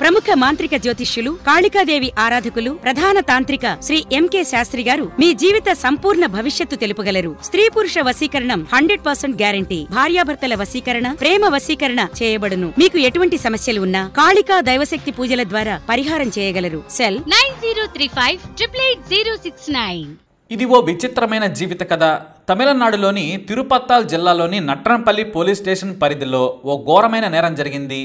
ప్రముఖ మాంత్రిక జ్యోతిష్యులు కాళికాదేవి ఆరాధకులు ప్రధాన తాంత్రిక శ్రీ ఎంకే శాస్త్రి గారు మీ జీవిత సంపూర్ణ భవిష్యత్తు తెలుపగలరు స్త్రీ పురుష వశీకరణం హండ్రెడ్ పర్సెంట్ గ్యారంటీ భార్యాభర్తల వశీకరణ ప్రేమ వశీకరణ చేయబడును మీకు ఎటువంటి సమస్యలు ఉన్నా కాళికా దైవశక్తి పూజల ద్వారా పరిహారం చేయగలరు cell nine zero three five triple eight zero six nine ఇది ఓ విచిత్రమైన జీవిత కథ తమిళనాడులోని తిరుపత్తాల్ జిల్లాలోని నట్రంపల్లి పోలీస్ స్టేషన్ పరిధిలో ఓ ఘోరమైన నేరం జరిగింది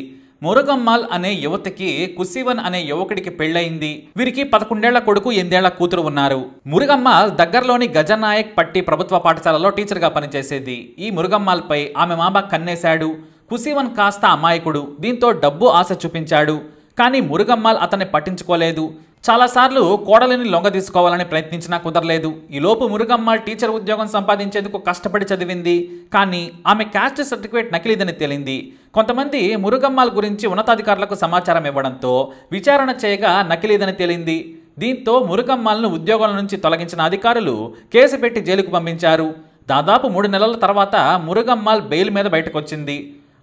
మురగమ్మాల్ అనే యువతికి కుసివన్ అనే యువకుడికి పెళ్లయింది వీరికి పదకొండేళ్ల కొడుకు ఎనిమిదేళ్ల కూతురు ఉన్నారు మురుగమ్మాల్ దగ్గరలోని గజనాయక్ పట్టి ప్రభుత్వ పాఠశాలలో టీచర్గా పనిచేసేది ఈ మురుగమ్మాల్పై ఆమె మామ కన్నేశాడు కుసివన్ కాస్త అమాయకుడు దీంతో డబ్బు ఆశ చూపించాడు కానీ మురుగమ్మాల్ అతన్ని పట్టించుకోలేదు చాలాసార్లు కోడలిని లొంగ తీసుకోవాలని ప్రయత్నించినా కుదరలేదు ఈలోపు మురుగమ్మాల్ టీచర్ ఉద్యోగం సంపాదించేందుకు కష్టపడి చదివింది కానీ ఆమె క్యాస్ట్ సర్టిఫికేట్ నకిలీదని తేలింది కొంతమంది మురుగమ్మాల గురించి ఉన్నతాధికారులకు సమాచారం ఇవ్వడంతో విచారణ చేయగా నకిలీదని తేలింది దీంతో మురుగమ్మాలను ఉద్యోగాల నుంచి తొలగించిన అధికారులు కేసు పెట్టి జైలుకు పంపించారు దాదాపు మూడు నెలల తర్వాత మురుగమ్మాల్ బెయిల్ మీద బయటకొచ్చింది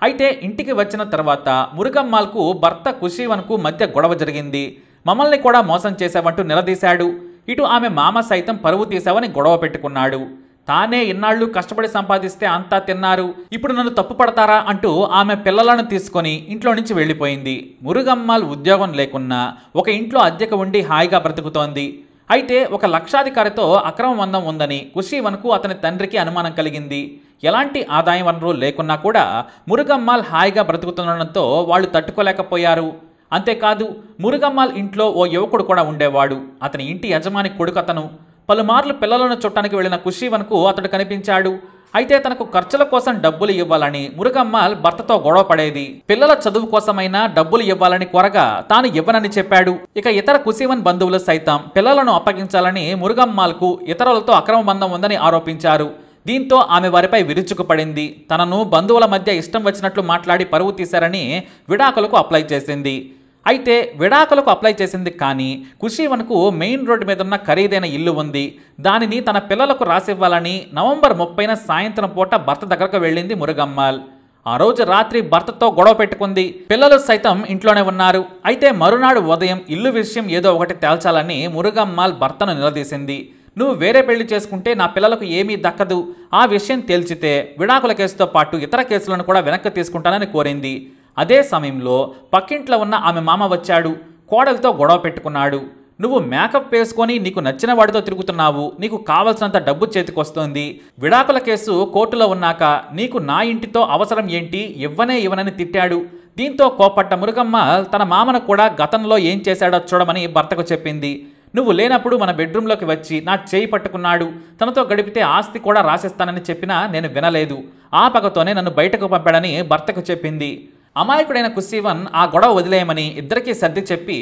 అయితే ఇంటికి వచ్చిన తర్వాత మురుగమ్మాల్కు భర్త కుషీవన్కు మధ్య గొడవ జరిగింది మమ్మల్ని కూడా మోసం చేశావంటూ నిలదీశాడు ఇటు ఆమె మామ సైతం పరువు తీశావని గొడవ పెట్టుకున్నాడు తానే ఇన్నాళ్లు కష్టపడి సంపాదిస్తే అంతా తిన్నారు ఇప్పుడు నన్ను తప్పు పడతారా అంటూ ఆమె పిల్లలను తీసుకొని ఇంట్లో నుంచి వెళ్ళిపోయింది మురుగమ్మాల్ ఉద్యోగం లేకున్నా ఒక ఇంట్లో అద్దెకు ఉండి హాయిగా బ్రతుకుతోంది అయితే ఒక లక్షాధికారితో అక్రమ మందం ఉందని కుషీవన్కు అతని తండ్రికి అనుమానం కలిగింది ఎలాంటి ఆదాయ వనరు లేకున్నా కూడా మురుగమ్మాల్ హాయిగా బ్రతుకుతుండడంతో వాళ్ళు తట్టుకోలేకపోయారు అంతేకాదు మురుగమ్మాల్ ఇంట్లో ఓ యువకుడు కూడా ఉండేవాడు అతని ఇంటి యజమాని కొడుకు అతను పలుమార్లు పిల్లలను చుట్టానికి వెళ్లిన కుషీవన్కు అతడు కనిపించాడు అయితే తనకు ఖర్చుల కోసం డబ్బులు ఇవ్వాలని మురుగమ్మాల్ భర్తతో గొడవ పడేది పిల్లల చదువు కోసమైనా డబ్బులు ఇవ్వాలని కోరగా తాను ఇవ్వనని చెప్పాడు ఇక ఇతర కుసీవన్ బంధువులు సైతం పిల్లలను అప్పగించాలని మురుగమ్మాల్కు ఇతరులతో అక్రమ బంధం ఉందని ఆరోపించారు దీంతో ఆమె వారిపై విరుచుకుపడింది తనను బంధువుల మధ్య ఇష్టం వచ్చినట్లు మాట్లాడి పరువు తీశారని విడాకులకు అప్లై చేసింది అయితే విడాకులకు అప్లై చేసింది కానీ కుషీవన్కు మెయిన్ రోడ్డు మీద ఉన్న ఖరీదైన ఇల్లు ఉంది దానిని తన పిల్లలకు రాసివ్వాలని నవంబర్ ముప్పైన సాయంత్రం పూట భర్త దగ్గరకు వెళ్ళింది మురుగమ్మాల్ ఆ రోజు రాత్రి భర్తతో గొడవ పెట్టుకుంది పిల్లలు సైతం ఇంట్లోనే ఉన్నారు అయితే మరునాడు ఉదయం ఇల్లు విషయం ఏదో ఒకటి తేల్చాలని మురుగమ్మాల్ భర్తను నిలదీసింది నువ్వు వేరే పెళ్లి చేసుకుంటే నా పిల్లలకు ఏమీ దక్కదు ఆ విషయం తేల్చితే విడాకుల కేసుతో పాటు ఇతర కేసులను కూడా వెనక్కి తీసుకుంటానని కోరింది అదే సమయంలో పక్కింట్లో ఉన్న ఆమె మామ వచ్చాడు కోడలతో గొడవ పెట్టుకున్నాడు నువ్వు మేకప్ వేసుకొని నీకు నచ్చిన వాడితో తిరుగుతున్నావు నీకు కావలసినంత డబ్బు చేతికొస్తోంది విడాకుల కేసు కోర్టులో ఉన్నాక నీకు నా ఇంటితో అవసరం ఏంటి ఇవ్వనే ఇవ్వనని తిట్టాడు దీంతో కోపట్ట మురుగమ్మ తన మామను కూడా గతంలో ఏం చేశాడో చూడమని భర్తకు చెప్పింది నువ్వు లేనప్పుడు మన బెడ్రూమ్లోకి వచ్చి నా చేయి పట్టుకున్నాడు తనతో గడిపితే ఆస్తి కూడా రాసేస్తానని చెప్పినా నేను వినలేదు ఆ పగతోనే నన్ను బయటకు పంపాడని భర్తకు చెప్పింది అమాయకుడైన కుస్సీవన్ ఆ గొడవ వదిలేయమని ఇద్దరికీ సర్ది చెప్పి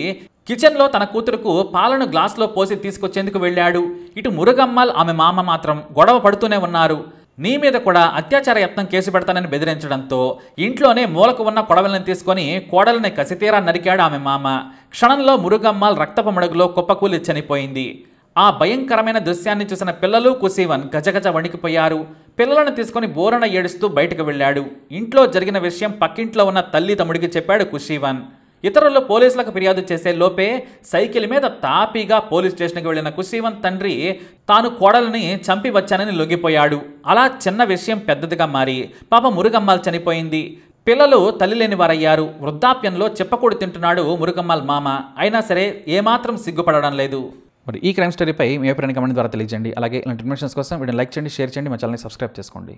కిచెన్లో తన కూతురుకు పాలను గ్లాస్లో పోసి తీసుకొచ్చేందుకు వెళ్ళాడు ఇటు మురుగమ్మాల్ ఆమె మామ మాత్రం గొడవ పడుతూనే ఉన్నారు నీ మీద కూడా అత్యాచార యత్నం కేసు పెడతానని బెదిరించడంతో ఇంట్లోనే మూలకు ఉన్న కొడవలను తీసుకొని కోడలని కసితీరా నరికాడు ఆమె మామ క్షణంలో మురుగమ్మల్ రక్తపు మడుగులో కుప్పకూలి చనిపోయింది ఆ భయంకరమైన దృశ్యాన్ని చూసిన పిల్లలు కుసీవన్ గజగజ వణికిపోయారు పిల్లలను తీసుకుని బోరన ఏడుస్తూ బయటకు వెళ్ళాడు ఇంట్లో జరిగిన విషయం పక్కింట్లో ఉన్న తల్లి తమ్ముడికి చెప్పాడు కుషీవాన్ ఇతరులు పోలీసులకు ఫిర్యాదు చేసే లోపే సైకిల్ మీద తాపీగా పోలీస్ స్టేషన్కి వెళ్లిన కుషీవన్ తండ్రి తాను కోడలని చంపి వచ్చానని లొంగిపోయాడు అలా చిన్న విషయం పెద్దదిగా మారి పాప మురుగమ్మాలు చనిపోయింది పిల్లలు తల్లి లేని వారయ్యారు వృద్ధాప్యంలో చెప్పకూడు తింటున్నాడు మురుగమ్మాల్ మామ అయినా సరే ఏమాత్రం సిగ్గుపడడం లేదు మరి ఈ క్రైమ్ స్టోరీపై మీ అభిప్రాయాన్ని కమెంట్ ద్వారా తెలియజేయండి అలాగే ఇలాంటి ఇన్ఫర్మేషన్స్ కోసం వీడియో లైక్ చేయండి షేర్ చేయండి మా ఛానల్ని సబ్స్క్రైబ్ చేసుకోండి